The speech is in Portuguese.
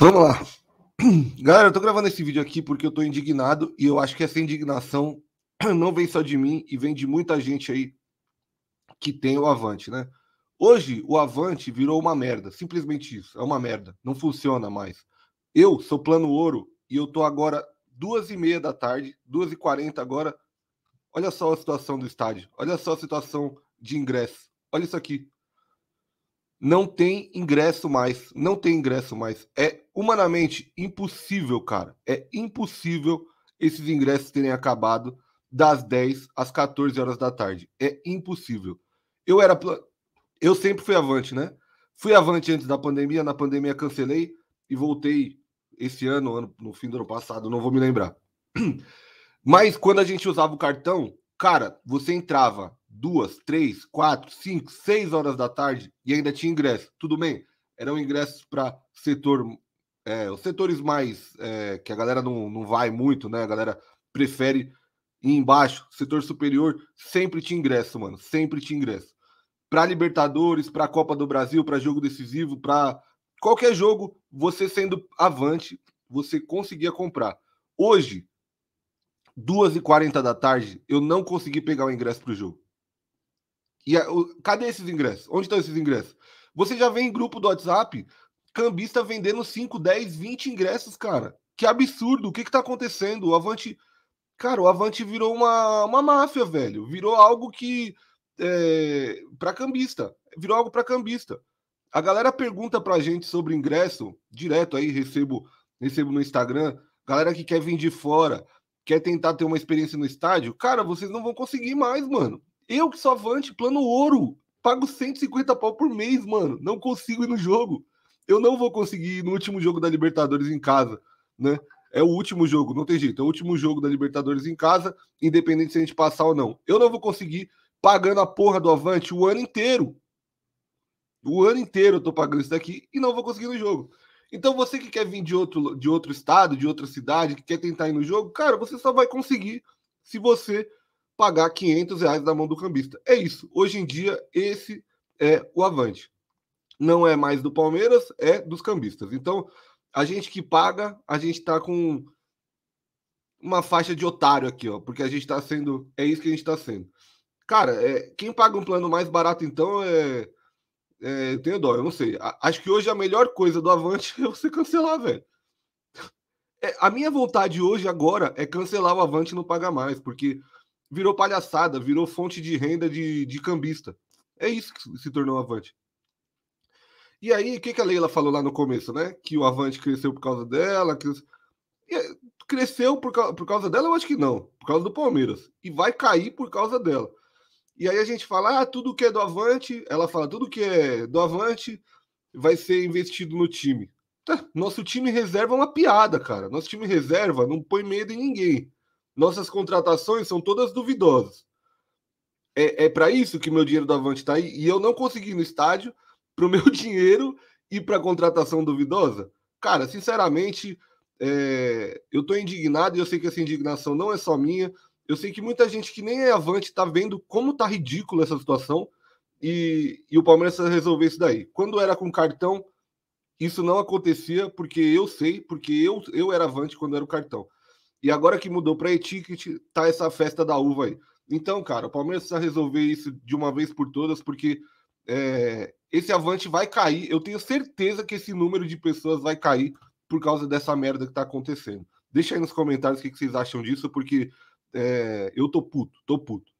Vamos lá. Galera, eu tô gravando esse vídeo aqui porque eu tô indignado e eu acho que essa indignação não vem só de mim e vem de muita gente aí que tem o Avante, né? Hoje o Avante virou uma merda, simplesmente isso, é uma merda, não funciona mais. Eu sou plano ouro e eu tô agora duas e meia da tarde, duas e quarenta agora. Olha só a situação do estádio, olha só a situação de ingresso, olha isso aqui. Não tem ingresso mais, não tem ingresso mais. É humanamente impossível, cara. É impossível esses ingressos terem acabado das 10 às 14 horas da tarde. É impossível. Eu era eu sempre fui avante, né? Fui avante antes da pandemia, na pandemia cancelei e voltei esse ano, ano no fim do ano passado, não vou me lembrar. Mas quando a gente usava o cartão, cara, você entrava duas, três, quatro, cinco, seis horas da tarde e ainda tinha ingresso. Tudo bem, eram ingressos para setor é, os setores mais é, que a galera não, não vai muito, né? A galera prefere ir embaixo, setor superior, sempre te ingresso, mano. Sempre te ingresso. Para Libertadores, para Copa do Brasil, para jogo decisivo, para qualquer jogo, você sendo avante, você conseguia comprar. Hoje, 2h40 da tarde, eu não consegui pegar o ingresso para o jogo. E a, o, cadê esses ingressos? Onde estão esses ingressos? Você já vem em grupo do WhatsApp cambista vendendo 5, 10, 20 ingressos, cara. Que absurdo! O que que tá acontecendo? O Avante. Cara, o Avante virou uma, uma máfia, velho. Virou algo que. É, para cambista. Virou algo para cambista. A galera pergunta pra gente sobre ingresso, direto aí, recebo, recebo no Instagram. Galera que quer vir de fora, quer tentar ter uma experiência no estádio. Cara, vocês não vão conseguir mais, mano. Eu que sou Avante, plano ouro. Pago 150 pau por mês, mano. Não consigo ir no jogo eu não vou conseguir ir no último jogo da Libertadores em casa, né? É o último jogo, não tem jeito. É o último jogo da Libertadores em casa, independente se a gente passar ou não. Eu não vou conseguir pagando a porra do Avante o ano inteiro. O ano inteiro eu tô pagando isso daqui e não vou conseguir no jogo. Então você que quer vir de outro, de outro estado, de outra cidade, que quer tentar ir no jogo, cara, você só vai conseguir se você pagar 500 reais na mão do cambista. É isso. Hoje em dia, esse é o Avante não é mais do Palmeiras, é dos cambistas. Então, a gente que paga, a gente está com uma faixa de otário aqui, ó, porque a gente está sendo, é isso que a gente está sendo. Cara, é, quem paga um plano mais barato, então, é, é eu tenho dó, eu não sei. A, acho que hoje a melhor coisa do Avante é você cancelar, velho. É, a minha vontade hoje, agora, é cancelar o Avante e não pagar mais, porque virou palhaçada, virou fonte de renda de, de cambista. É isso que se tornou o Avante. E aí, o que, que a Leila falou lá no começo, né? Que o Avante cresceu por causa dela. É, cresceu por, por causa dela? Eu acho que não. Por causa do Palmeiras. E vai cair por causa dela. E aí a gente fala, ah, tudo que é do Avante, ela fala, tudo que é do Avante vai ser investido no time. Tá, nosso time reserva é uma piada, cara. Nosso time reserva não põe medo em ninguém. Nossas contratações são todas duvidosas. É, é para isso que meu dinheiro do Avante tá aí. E eu não consegui no estádio para o meu dinheiro e para a contratação duvidosa? Cara, sinceramente, é, eu estou indignado e eu sei que essa indignação não é só minha. Eu sei que muita gente que nem é avante está vendo como está ridícula essa situação e, e o Palmeiras resolver isso daí. Quando era com cartão, isso não acontecia, porque eu sei, porque eu, eu era avante quando era o cartão. E agora que mudou para etiquete, tá essa festa da uva aí. Então, cara, o Palmeiras precisa resolver isso de uma vez por todas, porque é, esse avante vai cair. Eu tenho certeza que esse número de pessoas vai cair por causa dessa merda que tá acontecendo. Deixa aí nos comentários o que, que vocês acham disso, porque é, eu tô puto, tô puto.